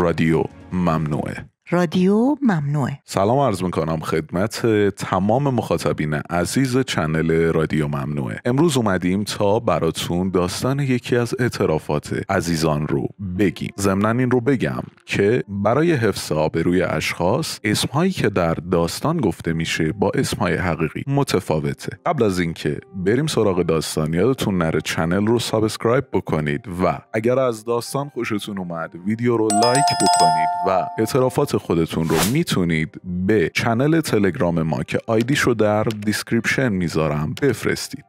رادیو ممنوعه رادیو ممنوعه سلام عرض میکنم خدمت تمام مخاطبین عزیز چنل رادیو ممنوعه امروز اومدیم تا براتون داستان یکی از اعترافات عزیزان رو بگیم ضمنا این رو بگم که برای حفظ آبروی اشخاص اسمهایی که در داستان گفته میشه با اسمهای حقیقی متفاوته قبل از اینکه بریم سراغ داستان یادتون نره چنل رو سابسکرایب بکنید و اگر از داستان خوشتون اومد ویدیو رو لایک بکنید و اعترافات خودتون رو میتونید به چنل تلگرام ما که آیدیش رو در دیسکریپشن میذارم بفرستید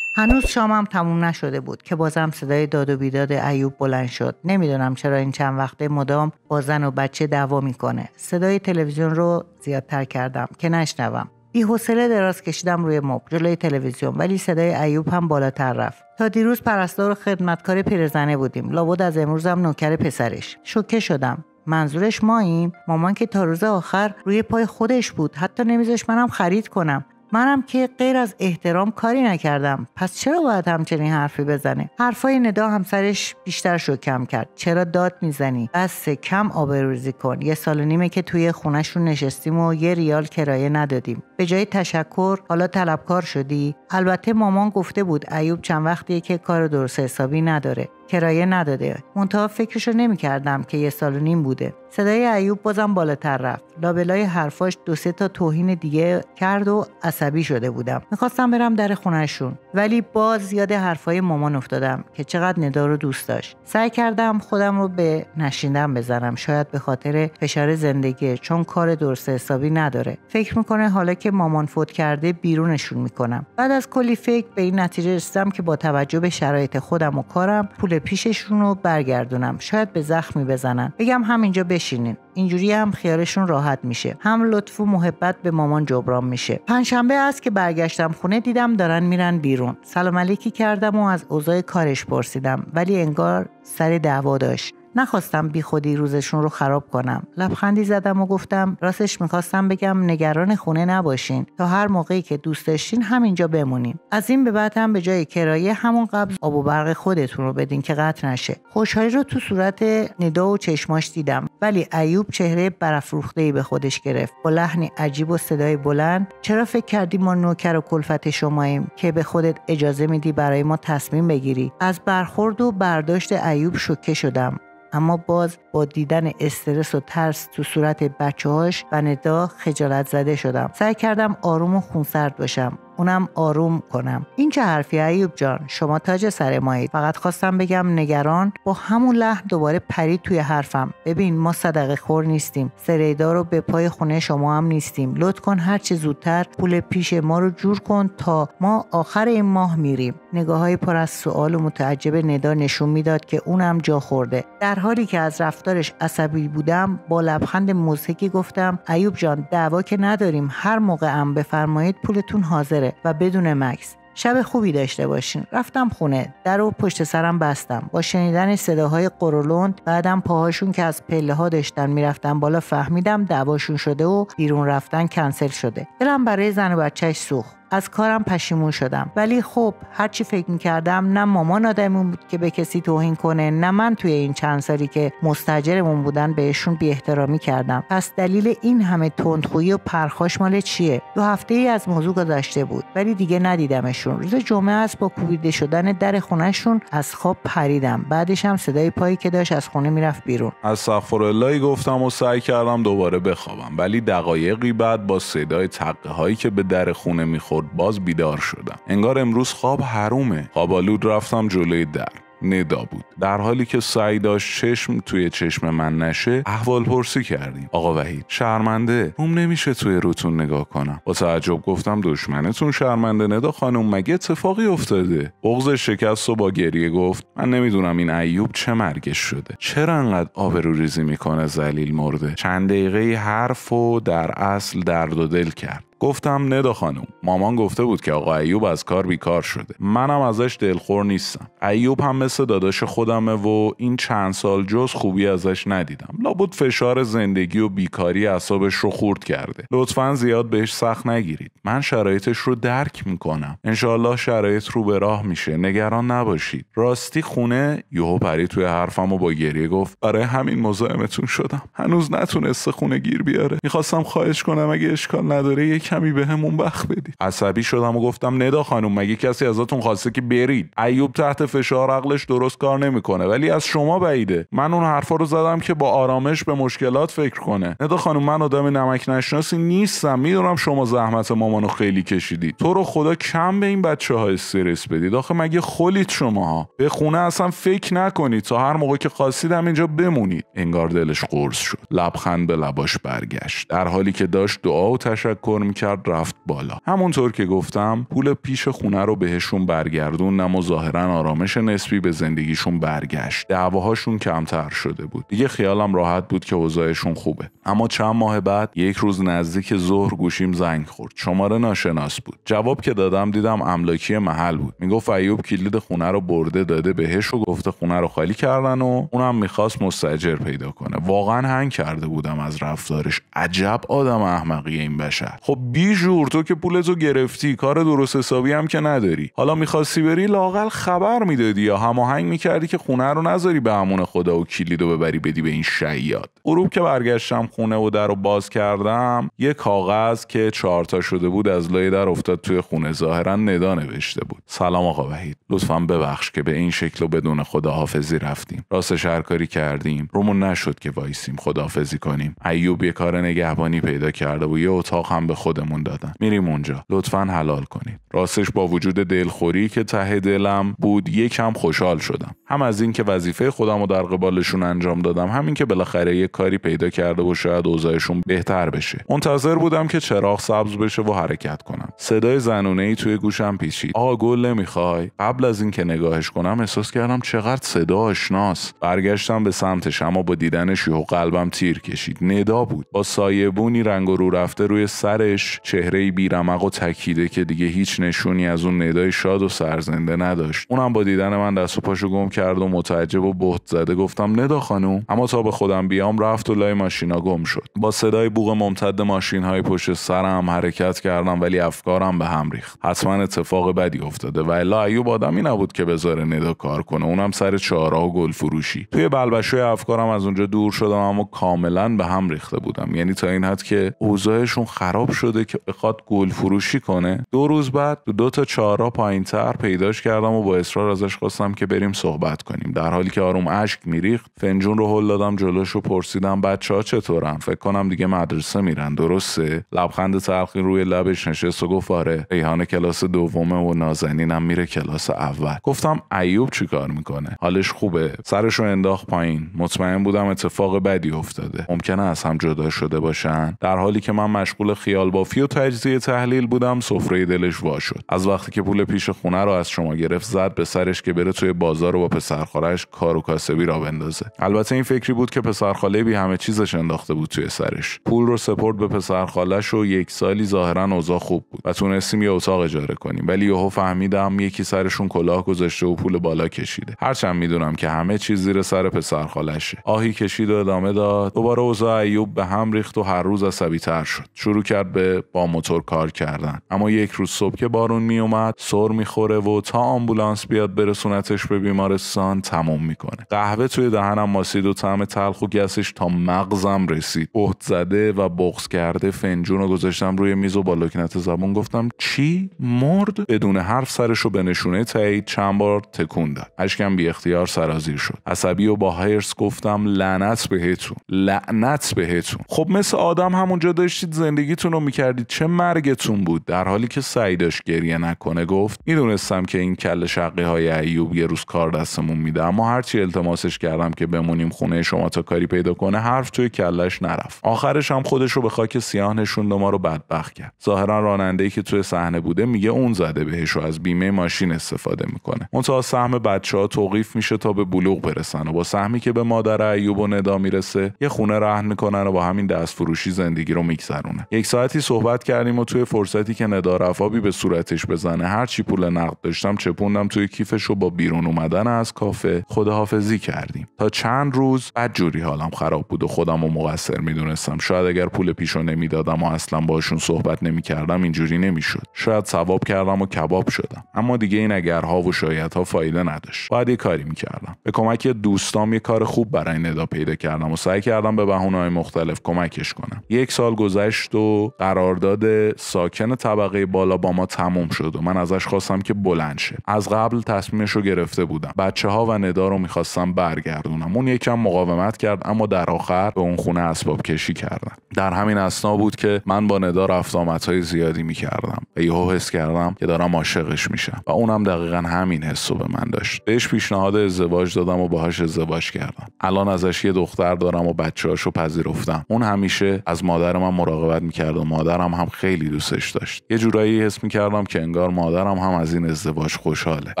هنوز شامم تموم نشده بود که بازم صدای داد و بیداد ایوب بلند شد نمیدونم چرا این چند وقته مدام با زن و بچه دعوا میکنه صدای تلویزیون رو زیادتر کردم که نشنوم بی حوصله دراز کشیدم روی مبل جلوی تلویزیون ولی صدای ایوب هم بالاتر رفت تا دیروز پرستار و خدمتکار پیرزنه بودیم لابد از امروزم نوکر پسرش شوکه شدم منظورش ماییم مامان که تا روز آخر روی پای خودش بود حتی نمیذاش منم خرید کنم منم که غیر از احترام کاری نکردم پس چرا باید همچنین حرفی بزنه حرفای ندا همسرش بیشتر شو کم کرد چرا داد میزنی بس کم آبروریزی کن یه سال و نیمه که توی خونشون نشستیم و یه ریال کرایه ندادیم به جای تشکر حالا طلبکار شدی البته مامان گفته بود ایوب چند وقتیه که کار درست حسابی نداره کرایه نداده منتها فکرشو نمیکردم که یه سال و نیم بوده صدای ایوب بازم بالاتر رفت لابلای حرفاش دو سه تا توهین دیگه کرد و عصبی شده بودم میخواستم برم در خونهشون ولی باز یاد حرفای مامان افتادم که چقدر ندا رو دوست داشت سعی کردم خودم رو به نشیندم بزنم شاید به خاطر فشار زندگی چون کار درست حسابی نداره فکر میکنه حالا که مامان فوت کرده بیرونشون میکنم بعد از کلی فکر به این نتیجه رسیدم که با توجه به شرایط خودم و کارم پول پیششون رو برگردونم شاید به زخمی بزنن بگم همینجا بشینین اینجوری هم خیالشون راحت میشه هم لطف و محبت به مامان جبران میشه پنجشنبه است که برگشتم خونه دیدم دارن میرن بیرون سلام علیکی کردم و از اوضاع کارش پرسیدم ولی انگار سر دعوا داشت نخواستم بیخودی روزشون رو خراب کنم لبخندی زدم و گفتم راستش میخواستم بگم نگران خونه نباشین تا هر موقعی که دوست داشتین همینجا بمونیم از این به بعد هم به جای کرایه همون قبل آب و برق خودتون رو بدین که قطع نشه خوشحالی رو تو صورت ندا و چشماش دیدم ولی ایوب چهره برافروخته به خودش گرفت با لحنی عجیب و صدای بلند چرا فکر کردی ما نوکر و کلفت شماییم که به خودت اجازه میدی برای ما تصمیم بگیری از برخورد و برداشت ایوب شوکه شدم اما باز با دیدن استرس و ترس تو صورت بچه هاش و ندا خجالت زده شدم سعی کردم آروم و خونسرد باشم اونم آروم کنم این چه حرفی ایوب جان شما تاج سر مایید فقط خواستم بگم نگران با همون لحن دوباره پرید توی حرفم ببین ما صدقه خور نیستیم سریدا رو به پای خونه شما هم نیستیم لط کن هر چه زودتر پول پیش ما رو جور کن تا ما آخر این ماه میریم نگاه های پر از سوال و متعجب ندا نشون میداد که اونم جا خورده در حالی که از رفتارش عصبی بودم با لبخند مضحکی گفتم ایوب جان دعوا که نداریم هر موقع هم بفرمایید پولتون حاضره و بدون مکس شب خوبی داشته باشین رفتم خونه در و پشت سرم بستم با شنیدن صداهای قرولند بعدم پاهاشون که از پله ها داشتن میرفتن بالا فهمیدم دعواشون شده و بیرون رفتن کنسل شده دلم برای زن و بچهش سوخت از کارم پشیمون شدم ولی خب هرچی فکر میکردم نه مامان آدمون بود که به کسی توهین کنه نه من توی این چند سالی که مستجرمون بودن بهشون بی احترامی کردم پس دلیل این همه تندخویی و پرخاش مال چیه دو هفته ای از موضوع گذشته بود ولی دیگه ندیدمشون روز جمعه است با کوبیده شدن در خونهشون از خواب پریدم بعدش هم صدای پایی که داشت از خونه میرفت بیرون از سخفراللهی گفتم و سعی کردم دوباره بخوابم ولی دقایقی بعد با صدای تقه هایی که به در خونه میخورد باز بیدار شدم انگار امروز خواب حرومه خوابالود رفتم جلوی در ندا بود در حالی که سعی داشت چشم توی چشم من نشه احوال پرسی کردیم آقا وحید شرمنده روم نمیشه توی روتون نگاه کنم با تعجب گفتم دشمنتون شرمنده ندا خانم مگه اتفاقی افتاده بغز شکست و با گریه گفت من نمیدونم این ایوب چه مرگش شده چرا انقدر آبرو ریزی میکنه زلیل مرده چند دقیقه حرف و در اصل درد و دل کرد گفتم ندا خانم مامان گفته بود که آقا ایوب از کار بیکار شده منم ازش دلخور نیستم ایوب هم مثل داداش خودمه و این چند سال جز خوبی ازش ندیدم لابد فشار زندگی و بیکاری اصابش رو خورد کرده لطفا زیاد بهش سخت نگیرید من شرایطش رو درک میکنم انشالله شرایط رو به راه میشه نگران نباشید راستی خونه یهو پری توی حرفم و با گریه گفت برای همین مزاحمتون شدم هنوز نتونسته خونه گیر بیاره میخواستم خواهش کنم اگه اشکال نداره یک کمی به همون بدید عصبی شدم و گفتم ندا خانم مگه کسی ازتون خواسته که برید ایوب تحت فشار عقلش درست کار نمیکنه ولی از شما بعیده من اون حرفا رو زدم که با آرامش به مشکلات فکر کنه ندا خانم من آدم نمک نشناسی نیستم میدونم شما زحمت مامانو خیلی کشیدید تو رو خدا کم به این بچه ها استرس بدید آخه مگه خولید شماها به خونه اصلا فکر نکنید تا هر موقع که خواستید اینجا بمونید انگار دلش قرص شد لبخند به لباش برگشت در حالی که داشت دعا و تشکر میکرد رفت بالا همونطور که گفتم پول پیش خونه رو بهشون برگردون و ظاهرا آرامش نسبی به زندگیشون برگشت دعواهاشون کمتر شده بود دیگه خیالم راحت بود که اوضاعشون خوبه اما چند ماه بعد یک روز نزدیک ظهر گوشیم زنگ خورد شماره ناشناس بود جواب که دادم دیدم املاکی محل بود میگفت ایوب کلید خونه رو برده داده بهش و گفته خونه رو خالی کردن و اونم میخواست مستجر پیدا کنه واقعا هنگ کرده بودم از رفتارش عجب آدم احمقی این بشه. خب جور تو که پولتو گرفتی کار درست حسابی هم که نداری حالا میخواستی بری لاقل خبر میدادی یا هماهنگ میکردی که خونه رو نذاری به همون خدا و کلیدو ببری بدی به این شیاد غروب که برگشتم خونه و در رو باز کردم یه کاغذ که چارتا شده بود از لای در افتاد توی خونه ظاهرا ندا نوشته بود سلام آقا وحید لطفا ببخش که به این شکل و بدون خداحافظی رفتیم راستش هر کردیم رومون نشد که وایسیم خداحافظی کنیم ایوب یه کار نگهبانی پیدا کرده و یه اتاق هم به خودمون دادن میریم اونجا لطفا حلال کنید راستش با وجود دلخوری که ته دلم بود یکم خوشحال شدم هم از اینکه وظیفه خودم رو در قبالشون انجام دادم همین که بالاخره یه کاری پیدا کرده و شاید اوضاعشون بهتر بشه منتظر بودم که چراغ سبز بشه و حرکت کنم صدای زنونه ای توی گوشم پیچید آقا گل نمیخوای قبل از اینکه نگاهش کنم احساس کردم چقدر صدا آشناست برگشتم به سمتش اما با دیدنش یهو قلبم تیر کشید ندا بود با سایبونی رنگ و رو رفته روی سرش چهره بیرمق و تکیده که دیگه هیچ نشونی از اون ندای شاد و سرزنده نداشت اونم با دیدن من دست و پاشو گم کرد و متعجب و بهت زده گفتم ندا خانوم اما تا به خودم بیام رفت و لای ماشینا گم شد با صدای بوغ ممتد ماشین های پشت سرم حرکت کردم ولی افکارم به هم ریخت حتما اتفاق بدی افتاده و الا ایوب آدمی نبود که بذاره ندا کار کنه اونم سر چهارا و گل فروشی توی بلبشوی افکارم از اونجا دور شدم اما کاملا به هم ریخته بودم یعنی تا این حد که اوضاعشون خراب شده که بخواد گل فروشی کنه دو روز بعد دو, دو تا چهارا پایینتر پیداش کردم و با اصرار ازش خواستم که بریم صحبت کنیم در حالی که آروم اشک میریخت فنجون رو هل دادم جلوش و پرسیدم بچه ها چطورن فکر کنم دیگه مدرسه میرن درسته لبخند تلخی روی لبش نشست و گفت آره کلاس دومه و نازنینم میره کلاس اول گفتم ایوب چیکار میکنه حالش خوبه رو انداخت پایین مطمئن بودم اتفاق بدی افتاده ممکنه از هم جدا شده باشن در حالی که من مشغول خیال بافی و تجزیه تحلیل بودم سفره دلش وا شد از وقتی که پول پیش خونه رو از شما گرفت زد به سرش که بره توی بازار و با پسرخالش کار و کاسبی را بندازه البته این فکری بود که پسرخاله بی همه چیزش انداخته بود توی سرش پول رو سپرد به پسرخالش و یک سالی ظاهرا اوضاع خوب بود و تونستیم یه اتاق اجاره کنیم ولی یهو فهمیدم یکی سرشون کلاه گذاشته و پول بالا کشیده هرچند میدونم که همه چیز زیر سر پسر خالشه آهی کشید و ادامه داد دوباره اوضاع ایوب به هم ریخت و هر روز عصبی تر شد شروع کرد به با موتور کار کردن اما یک روز صبح که بارون میومد سر میخوره و تا آمبولانس بیاد برسونتش به بیمارستان تموم میکنه قهوه توی دهنم ماسید و طعم تلخ و گسش تا مغزم رسید اوت زده و بغض کرده فنجون رو گذاشتم روی میز و با زبون گفتم چی مرد بدون حرف سرش رو به نشونه ساعت چند بار تکون داد اشکم بی اختیار سرازیر شد عصبی و با هرس گفتم لعنت بهتون لعنت بهتون خب مثل آدم همونجا داشتید زندگیتون رو میکردید چه مرگتون بود در حالی که سعی داشت گریه نکنه گفت میدونستم که این کل شقیهای های ایوب یه روز کار دستمون میده اما هرچی التماسش کردم که بمونیم خونه شما تا کاری پیدا کنه حرف توی کلش نرفت آخرش هم خودش رو به خاک سیاه نشوند و ما رو بدبخت کرد ظاهرا راننده که توی صحنه بوده میگه اون زده بهش و از بیمه ماشین استفاده میکنه منتها سهم بچه ها توقیف میشه تا به بلوغ برسن و با سهمی که به مادر ایوب و ندا میرسه یه خونه رهن میکنن و با همین دست فروشی زندگی رو میگذرونه یک ساعتی صحبت کردیم و توی فرصتی که ندا رفابی به صورتش بزنه هر چی پول نقد داشتم چپوندم توی کیفش و با بیرون اومدن از کافه خداحافظی کردیم تا چند روز جوری حالم خراب بود و خودم و مقصر میدونستم شاید اگر پول پیشو نمیدادم و اصلا باشون صحبت نمیکردم اینجوری نمیشد شاید ثواب کردم و کباب شدم اما دیگه این اگر گرها و شایدها فایده نداشت باید یه کاری میکردم به کمک دوستام یه کار خوب برای ندا پیدا کردم و سعی کردم به بهونههای مختلف کمکش کنم یک سال گذشت و قرارداد ساکن طبقه بالا با ما تموم شد و من ازش خواستم که بلند شه از قبل تصمیمش رو گرفته بودم بچه ها و ندا رو میخواستم برگردونم اون یکم مقاومت کرد اما در آخر به اون خونه اسباب کشی کردم در همین اسنا بود که من با ندا رفت آمدهای زیادی میکردم و یهو حس کردم که دارم عاشقش میشم و اونم دقیقا همین حسو به من داشت بهش پیشنهاد ازدواج دادم و باهاش ازدواج کردم الان ازش یه دختر دارم و رو پذیرفتم اون همیشه از مادر من مراقبت میکرد و مادرم هم خیلی دوستش داشت یه جورایی حس میکردم که انگار مادرم هم از این ازدواج خوشحاله و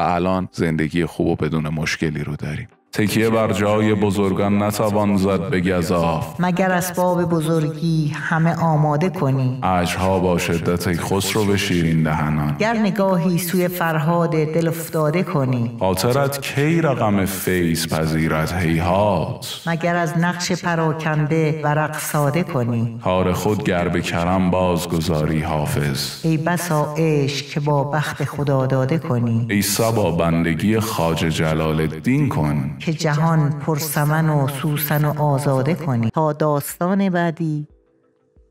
الان زندگی خوب و بدون مشکلی رو داریم تکیه بر جای بزرگان نتوان زد به گذاف مگر اسباب بزرگی همه آماده کنی عجها با شدت خسرو به شیرین دهنان گر نگاهی سوی فرهاد دل افتاده کنی خاطرت کی رقم فیض پذیرت هیهات مگر از نقش پراکنده ورق ساده کنی کار خود گر به کرم بازگذاری حافظ ای بسا عشق که با بخت خدا داده کنی ای سبا بندگی خاج جلال دین کن جهان پرسمن و سوسن و آزاده کنی تا داستان بعدی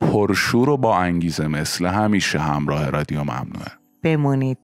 پرشور و با انگیزه مثل همیشه همراه رادیو ممنوعه بمونید